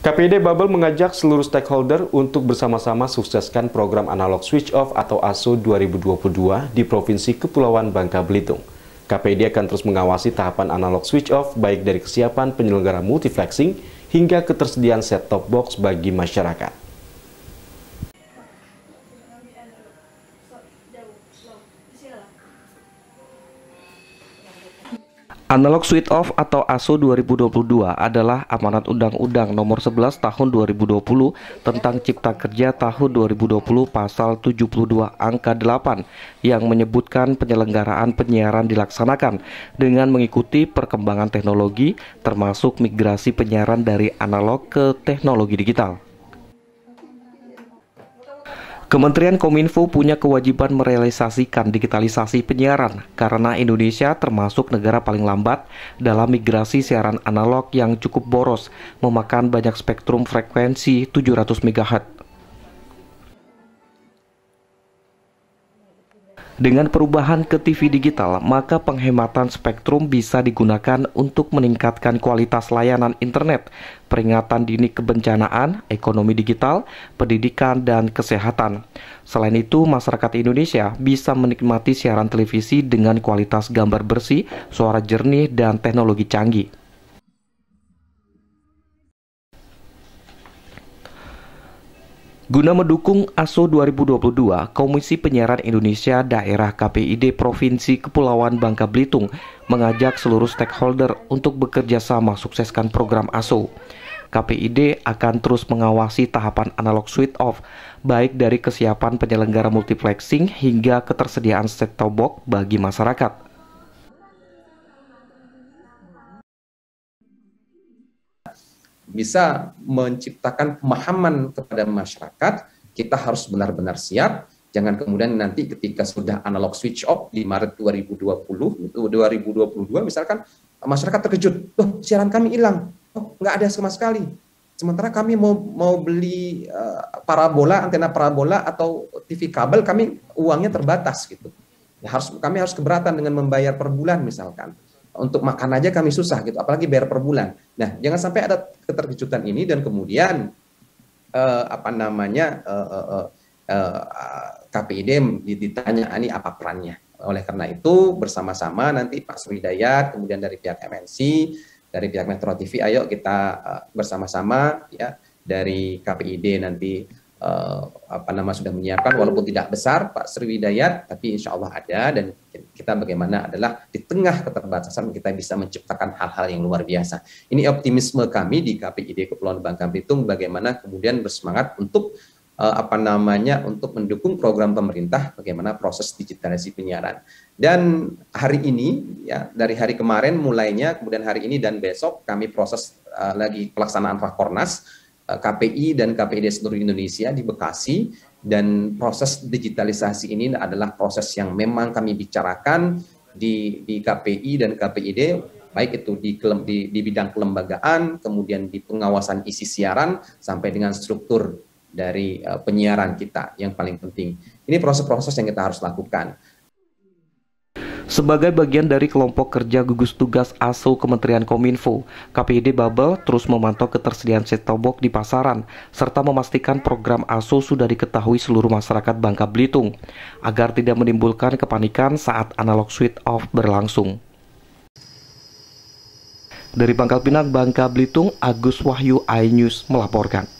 KPD Bubble mengajak seluruh stakeholder untuk bersama-sama sukseskan program analog switch off atau ASO 2022 di Provinsi Kepulauan Bangka Belitung. KPD akan terus mengawasi tahapan analog switch off baik dari kesiapan penyelenggara multiflexing hingga ketersediaan set-top box bagi masyarakat. Analog Switch Off atau ASO 2022 adalah amanat Undang-Undang Nomor 11 Tahun 2020 tentang Cipta Kerja Tahun 2020 Pasal 72 Angka 8 yang menyebutkan penyelenggaraan penyiaran dilaksanakan dengan mengikuti perkembangan teknologi termasuk migrasi penyiaran dari analog ke teknologi digital. Kementerian Kominfo punya kewajiban merealisasikan digitalisasi penyiaran karena Indonesia termasuk negara paling lambat dalam migrasi siaran analog yang cukup boros, memakan banyak spektrum frekuensi 700 MHz. Dengan perubahan ke TV digital, maka penghematan spektrum bisa digunakan untuk meningkatkan kualitas layanan internet, peringatan dini kebencanaan, ekonomi digital, pendidikan, dan kesehatan. Selain itu, masyarakat Indonesia bisa menikmati siaran televisi dengan kualitas gambar bersih, suara jernih, dan teknologi canggih. Guna mendukung ASO 2022, Komisi Penyiaran Indonesia Daerah KPID Provinsi Kepulauan Bangka Belitung mengajak seluruh stakeholder untuk bekerja sama sukseskan program ASO. KPID akan terus mengawasi tahapan analog switch off, baik dari kesiapan penyelenggara multiplexing hingga ketersediaan set-top box bagi masyarakat. bisa menciptakan pemahaman kepada masyarakat, kita harus benar-benar siap. Jangan kemudian nanti ketika sudah analog switch off di Maret 2020, 2022 misalkan masyarakat terkejut, loh siaran kami hilang, oh nggak ada sama sekali. Sementara kami mau mau beli uh, parabola, antena parabola atau TV kabel, kami uangnya terbatas gitu. Ya, harus kami harus keberatan dengan membayar per bulan misalkan. Untuk makan aja kami susah gitu, apalagi bayar per bulan Nah, jangan sampai ada keterkejutan ini dan kemudian eh, apa namanya eh, eh, eh, eh KPID ditanya ini apa perannya. Oleh karena itu bersama-sama nanti Pak Sridayat kemudian dari pihak MNC, dari pihak Metro TV, ayo kita eh, bersama-sama ya dari KPID nanti uh, apa nama sudah menyiapkan walaupun tidak besar Pak Sriwidayat tapi insya Allah ada dan kita bagaimana adalah di tengah keterbatasan kita bisa menciptakan hal-hal yang luar biasa. Ini optimisme kami di KPID Kepulauan Bangka Belitung bagaimana kemudian bersemangat untuk eh, apa namanya untuk mendukung program pemerintah bagaimana proses digitalisasi penyiaran. Dan hari ini ya dari hari kemarin mulainya kemudian hari ini dan besok kami proses uh, lagi pelaksanaan Rakornas uh, eh, KPI dan KPID seluruh Indonesia di Bekasi dan proses digitalisasi ini adalah proses yang memang kami bicarakan di, di KPI dan KPID, baik itu di, di, di bidang kelembagaan, kemudian di pengawasan isi siaran, sampai dengan struktur dari uh, penyiaran kita yang paling penting. Ini proses-proses yang kita harus lakukan. Sebagai bagian dari kelompok kerja gugus tugas ASU Kementerian Kominfo, KPID Babel terus memantau ketersediaan set box di pasaran serta memastikan program ASU sudah diketahui seluruh masyarakat Bangka Belitung agar tidak menimbulkan kepanikan saat analog switch off berlangsung. Dari Pangkal Pinang, Bangka Belitung, Agus Wahyu iNews melaporkan.